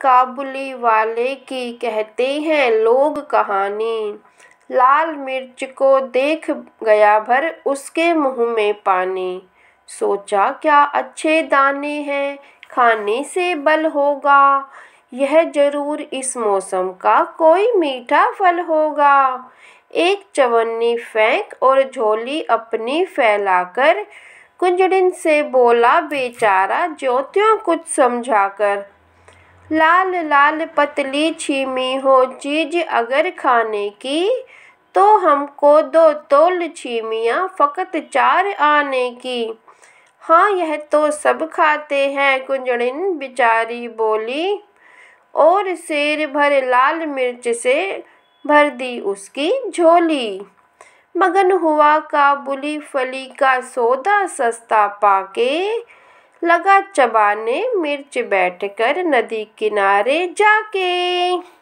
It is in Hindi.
काबुली वाले की कहते हैं लोग कहानी लाल मिर्च को देख गया भर उसके मुंह में पानी सोचा क्या अच्छे दाने हैं खाने से बल होगा यह जरूर इस मौसम का कोई मीठा फल होगा एक चवन्नी फेंक और झोली अपनी फैलाकर कुंजड़िन से बोला बेचारा ज्योतियों कुछ समझाकर लाल लाल पतली छीमी हो चीज अगर खाने की तो हमको दो तोल छीमियाँ फ़कत चार आने की हाँ यह तो सब खाते हैं कुंजड़िन बिचारी बोली और शेर भर लाल मिर्च से भर दी उसकी झोली मगन हुआ काबुली फली का सौदा सस्ता पाके लगा चबाने मिर्च बैठकर नदी किनारे जाके